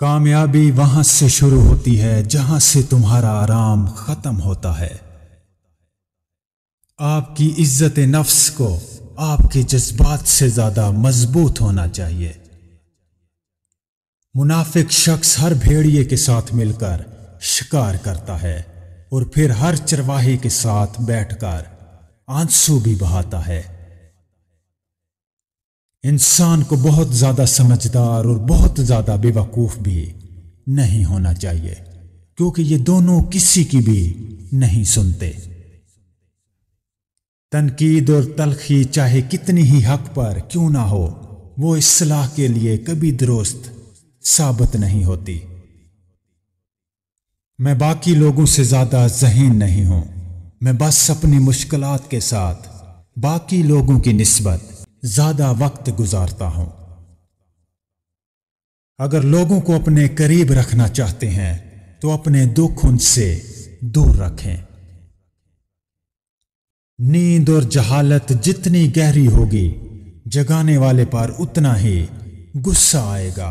कामयाबी वहां से शुरू होती है जहां से तुम्हारा आराम खत्म होता है आपकी इज्जत नफ्स को आपके जज्बात से ज्यादा मजबूत होना चाहिए मुनाफिक शख्स हर भेड़िए के साथ मिलकर शिकार करता है और फिर हर चरवाहे के साथ बैठकर आंसू भी बहाता है इंसान को बहुत ज़्यादा समझदार और बहुत ज़्यादा बेवकूफ़ भी नहीं होना चाहिए क्योंकि ये दोनों किसी की भी नहीं सुनते तनकीद और तलखी चाहे कितनी ही हक पर क्यों ना हो वो इसलाह के लिए कभी दुरुस्त साबित नहीं होती मैं बाकी लोगों से ज़्यादा जहीन नहीं हूं मैं बस अपनी मुश्किलात के साथ बाकी लोगों की नस्बत ज्यादा वक्त गुजारता हूं अगर लोगों को अपने करीब रखना चाहते हैं तो अपने दुख उनसे दूर रखें नींद और जहालत जितनी गहरी होगी जगाने वाले पर उतना ही गुस्सा आएगा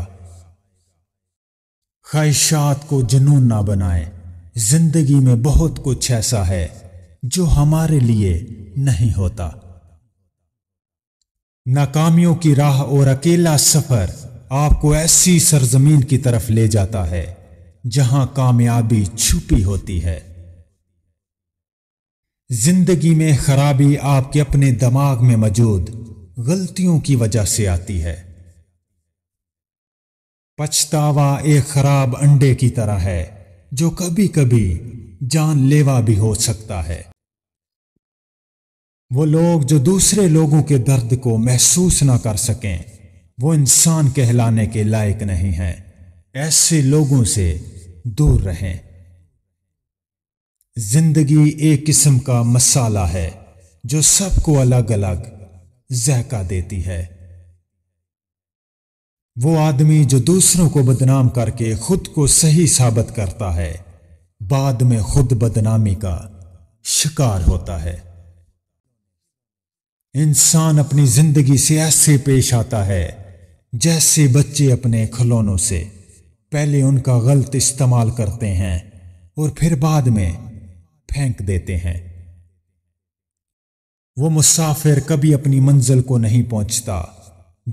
ख्वाहिशात को जुनून ना बनाए जिंदगी में बहुत कुछ ऐसा है जो हमारे लिए नहीं होता नाकामियों की राह और अकेला सफ़र आपको ऐसी सरजमीन की तरफ ले जाता है जहां कामयाबी छुपी होती है जिंदगी में खराबी आपके अपने दिमाग में मौजूद गलतियों की वजह से आती है पछतावा एक खराब अंडे की तरह है जो कभी कभी जानलेवा भी हो सकता है वो लोग जो दूसरे लोगों के दर्द को महसूस ना कर सकें वो इंसान कहलाने के लायक नहीं हैं ऐसे लोगों से दूर रहें जिंदगी एक किस्म का मसाला है जो सबको अलग अलग जहका देती है वो आदमी जो दूसरों को बदनाम करके खुद को सही साबित करता है बाद में खुद बदनामी का शिकार होता है इंसान अपनी जिंदगी से ऐसे पेश आता है जैसे बच्चे अपने खिलौनों से पहले उनका गलत इस्तेमाल करते हैं और फिर बाद में फेंक देते हैं वो मुसाफिर कभी अपनी मंजिल को नहीं पहुंचता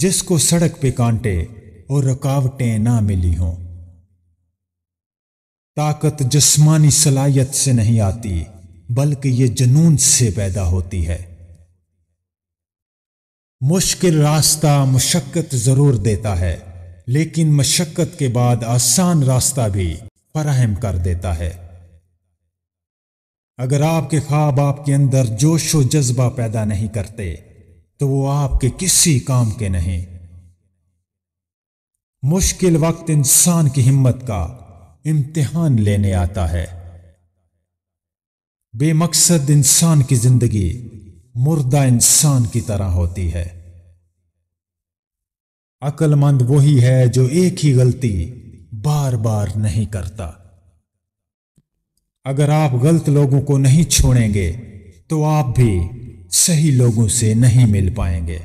जिसको सड़क पे कांटे और रुकावटें ना मिली हों ताकत जिस्मानी सलाहियत से नहीं आती बल्कि ये जुनून से पैदा होती है मुश्किल रास्ता मशक्क़त ज़रूर देता है लेकिन मशक्क़त के बाद आसान रास्ता भी फराहम कर देता है अगर आपके ख्वाब आपके अंदर जोश व जज्बा पैदा नहीं करते तो वो आपके किसी काम के नहीं मुश्किल वक्त इंसान की हिम्मत का इम्तिहान लेने आता है बेमकसद इंसान की ज़िंदगी मुर्दा इंसान की तरह होती है अक्लमंद वही है जो एक ही गलती बार बार नहीं करता अगर आप गलत लोगों को नहीं छोड़ेंगे तो आप भी सही लोगों से नहीं मिल पाएंगे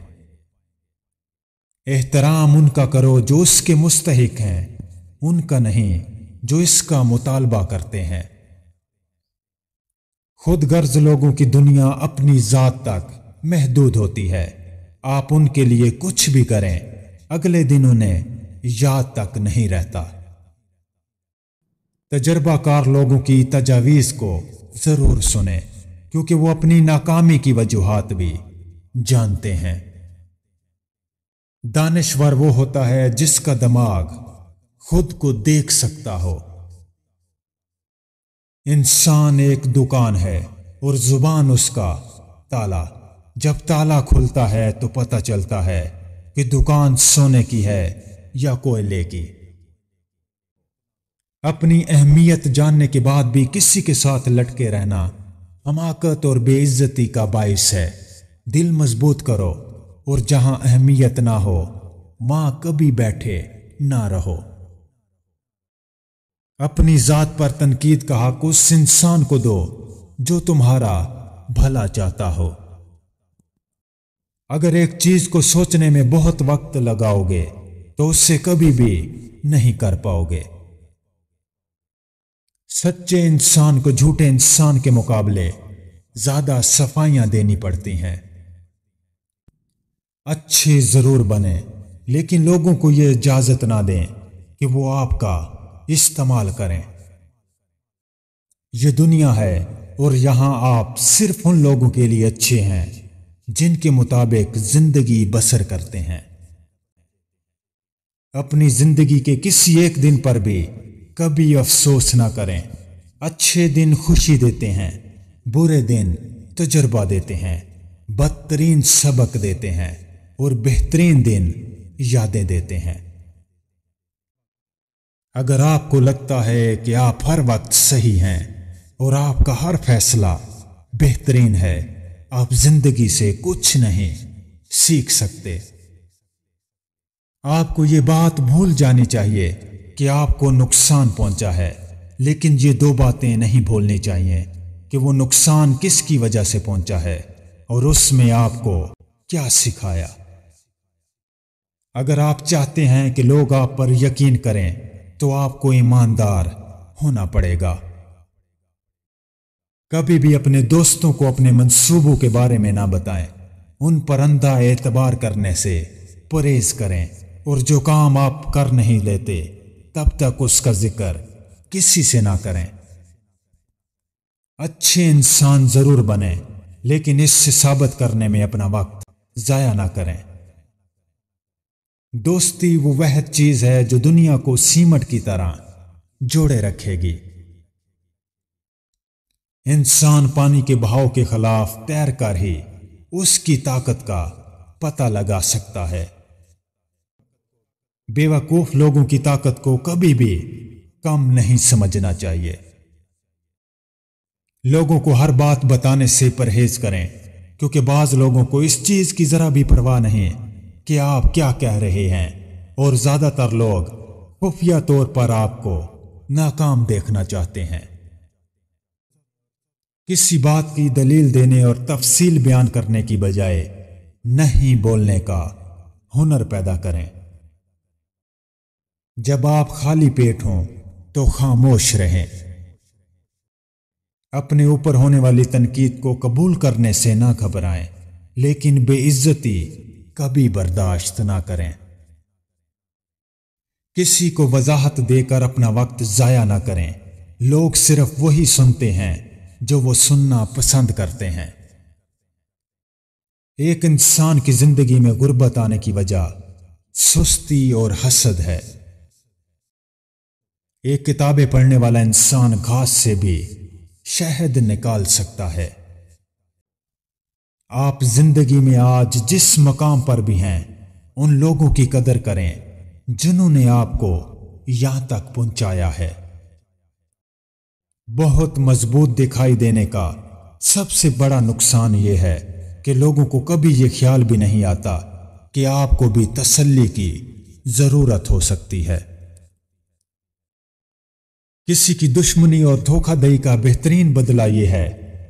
एहतराम उनका करो जो इसके मुस्तक हैं उनका नहीं जो इसका मुतालबा करते हैं खुद गर्ज लोगों की दुनिया अपनी ज़ात तक महदूद होती है आप उनके लिए कुछ भी करें अगले दिन उन्हें याद तक नहीं रहता तजर्बाकार लोगों की तजावीज़ को ज़रूर सुने क्योंकि वो अपनी नाकामी की वजूहत भी जानते हैं दानश्वर वो होता है जिसका दिमाग खुद को देख सकता हो इंसान एक दुकान है और जुबान उसका ताला जब ताला खुलता है तो पता चलता है कि दुकान सोने की है या कोयले की अपनी अहमियत जानने के बाद भी किसी के साथ लटके रहना हमाकत और बेइज्जती का बायस है दिल मजबूत करो और जहां अहमियत ना हो माँ कभी बैठे ना रहो अपनी ज़ात पर तनकीद का हक उस इंसान को दो जो तुम्हारा भला चाहता हो अगर एक चीज को सोचने में बहुत वक्त लगाओगे तो उससे कभी भी नहीं कर पाओगे सच्चे इंसान को झूठे इंसान के मुकाबले ज्यादा सफाइयां देनी पड़ती हैं अच्छे जरूर बने लेकिन लोगों को यह इजाजत ना दें कि वो आपका इस्तेमाल करें यह दुनिया है और यहां आप सिर्फ उन लोगों के लिए अच्छे हैं जिनके मुताबिक जिंदगी बसर करते हैं अपनी जिंदगी के किसी एक दिन पर भी कभी अफसोस ना करें अच्छे दिन खुशी देते हैं बुरे दिन तजर्बा देते हैं बदतरीन सबक देते हैं और बेहतरीन दिन यादें देते हैं अगर आपको लगता है कि आप हर वक्त सही हैं और आपका हर फैसला बेहतरीन है आप जिंदगी से कुछ नहीं सीख सकते आपको ये बात भूल जानी चाहिए कि आपको नुकसान पहुंचा है लेकिन ये दो बातें नहीं भूलनी चाहिए कि वो नुकसान किसकी वजह से पहुंचा है और उसमें आपको क्या सिखाया अगर आप चाहते हैं कि लोग आप पर यकीन करें तो आपको ईमानदार होना पड़ेगा कभी भी अपने दोस्तों को अपने मंसूबों के बारे में ना बताएं उन पर अंधा एतबार करने से परहेज करें और जो काम आप कर नहीं लेते तब तक उसका जिक्र किसी से ना करें अच्छे इंसान जरूर बने लेकिन इससे साबित करने में अपना वक्त ज़ाया ना करें दोस्ती वो वह चीज है जो दुनिया को सीमट की तरह जोड़े रखेगी इंसान पानी के बहाव के खिलाफ तैर कर ही उसकी ताकत का पता लगा सकता है बेवकूफ लोगों की ताकत को कभी भी कम नहीं समझना चाहिए लोगों को हर बात बताने से परहेज करें क्योंकि बाज लोगों को इस चीज की जरा भी परवाह नहीं कि आप क्या कह रहे हैं और ज़्यादातर लोग खुफिया तौर पर आपको नाकाम देखना चाहते हैं किसी बात की दलील देने और तफसील बयान करने की बजाय नहीं बोलने का हुनर पैदा करें जब आप खाली पेट हों तो खामोश रहें अपने ऊपर होने वाली तनकीद को कबूल करने से ना घबराएं लेकिन बेइज्जती कभी बर्दाश्त ना करें किसी को वजाहत देकर अपना वक्त ज़ाया ना करें लोग सिर्फ वही सुनते हैं जो वो सुनना पसंद करते हैं एक इंसान की जिंदगी में गुर्बत आने की वजह सुस्ती और हसद है एक किताबें पढ़ने वाला इंसान घास से भी शहद निकाल सकता है आप जिंदगी में आज जिस मकाम पर भी हैं उन लोगों की कदर करें जिन्होंने आपको यहां तक पहुंचाया है बहुत मजबूत दिखाई देने का सबसे बड़ा नुकसान यह है कि लोगों को कभी यह ख्याल भी नहीं आता कि आपको भी तसल्ली की ज़रूरत हो सकती है किसी की दुश्मनी और धोखाधड़ी का बेहतरीन बदला यह है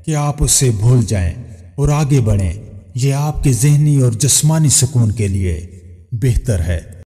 कि आप उसे भूल जाएं और आगे बढ़ें यह आपके जहनी और जस्मानी सुकून के लिए बेहतर है